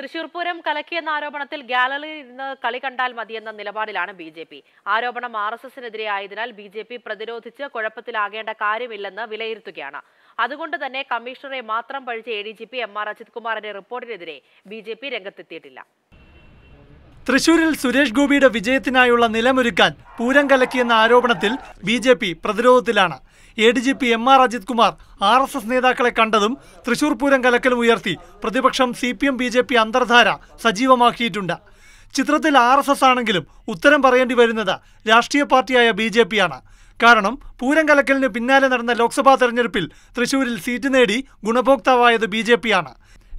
തൃശൂർ പൂരം കലക്കിയെന്ന ആരോപണത്തിൽ ഗാലറിയിൽ ഇരുന്ന് കളി കണ്ടാൽ മതിയെന്ന നിലപാടിലാണ് ബി ജെ പി ആരോപണം ആർ എസ് എസിനെതിരെ ആയതിനാൽ ബി ജെ പി പ്രതിരോധിച്ച് കുഴപ്പത്തിലാകേണ്ട കാര്യമില്ലെന്ന് വിലയിരുത്തുകയാണ് അതുകൊണ്ട് തന്നെ കമ്മീഷണറെ മാത്രം പഴിച്ച A D G P M R Ajith കുമാറിന്റെ റിപ്പോർട്ടിനെതിരെ ബി ജെ പി രംഗത്തെത്തിയിട്ടില്ല തൃശൂരിൽ സുരേഷ് ഗോപിയുടെ വിജയത്തിനായുള്ള നിലമൊരുക്കാൻ പൂരം കലക്കിയെന്ന ആരോപണത്തിൽ ബി ജെ പി പ്രതിരോധത്തിലാണ് A D G P M R Ajith Kumar R S S നേതാക്കളെ കണ്ടതും തൃശൂർ പൂരം കലക്കലും ഉയർത്തി പ്രതിപക്ഷം C P M B J P അന്തർധാര സജീവമാക്കിയിട്ടുണ്ട് ചിത്രത്തിൽ ആർ എസ് എസ് ആണെങ്കിലും ഉത്തരം പറയേണ്ടി വരുന്നത് രാഷ്ട്രീയ പാർട്ടിയായ ബി ജെ പിയാണ് കാരണം പൂരം കലക്കലിന് പിന്നാലെ നടന്ന ലോക്സഭാ തെരഞ്ഞെടുപ്പിൽ തൃശൂരിൽ സീറ്റ് നേടി ഗുണഭോക്താവായത് ബി ജെ പിയാണ്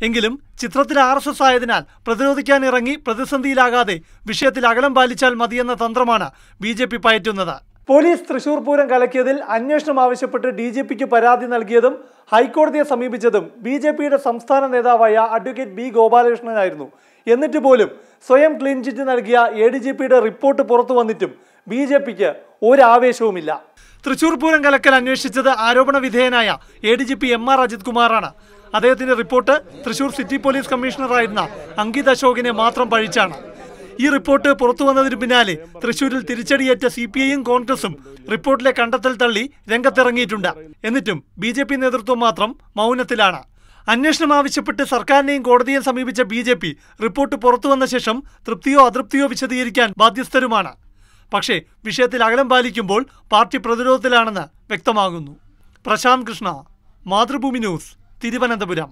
എങ്കിലും ചിത്രത്തിൽ ആർ എസ് എസ് ആയതിനാൽ പ്രതിരോധിക്കാൻ ഇറങ്ങി പ്രതിസന്ധിയിലാകാതെ വിഷയത്തിൽ അകലം പാലിച്ചാൽ മതിയെന്ന തന്ത്രമാണ് ബി ജെ പി പയറ്റുന്നത് പോലീസ് തൃശൂർ പൂരം കലക്കിയതിൽ അന്വേഷണം ആവശ്യപ്പെട്ട് ഡി ജി പിക്ക് പരാതി നൽകിയതും ഹൈക്കോടതിയെ സമീപിച്ചതും ബി ജെ പിയുടെ സംസ്ഥാന നേതാവായ അഡ്വക്കേറ്റ് ബി ഗോപാലകൃഷ്ണനായിരുന്നു എന്നിട്ട് പോലും സ്വയം ക്ലീൻ ചിറ്റ് നൽകിയ എ ഡി ജി പിയുടെ റിപ്പോർട്ട് പുറത്തു വന്നിട്ടും ബി ജെ പിക്ക് ഒരാവേശവുമില്ല തൃശൂർ പൂരം കലക്കൽ അന്വേഷിച്ചത് ആരോപണ വിധേയനായ A D G P M R Ajith കുമാറാണ് അദ്ദേഹത്തിന്റെ റിപ്പോർട്ട് തൃശൂർ സിറ്റി പോലീസ് കമ്മീഷണറായിരുന്ന അങ്കിത് അശോകിനെ മാത്രം പഴിച്ചാണ് ഈ റിപ്പോർട്ട് പുറത്തു വന്നതിന് പിന്നാലെ തൃശൂരിൽ തിരിച്ചടിയേറ്റ സി പി ഐയും കോൺഗ്രസും റിപ്പോർട്ടിലെ കണ്ടെത്തൽ തള്ളി രംഗത്തിറങ്ങിയിട്ടുണ്ട് എന്നിട്ടും ബി ജെ പി നേതൃത്വം മാത്രം മൗനത്തിലാണ് അന്വേഷണം ആവശ്യപ്പെട്ട് സർക്കാരിനെയും കോടതിയെയും സമീപിച്ച ബി റിപ്പോർട്ട് പുറത്തു വന്ന ശേഷം തൃപ്തിയോ അതൃപ്തിയോ വിശദീകരിക്കാൻ ബാധ്യസ്ഥരുമാണ് പക്ഷേ വിഷയത്തിൽ അകലം പാലിക്കുമ്പോൾ പാർട്ടി പ്രതിരോധത്തിലാണെന്ന് വ്യക്തമാകുന്നു പ്രശാന്ത് കൃഷ്ണ മാതൃഭൂമി ന്യൂസ് തിരുവനന്തപുരം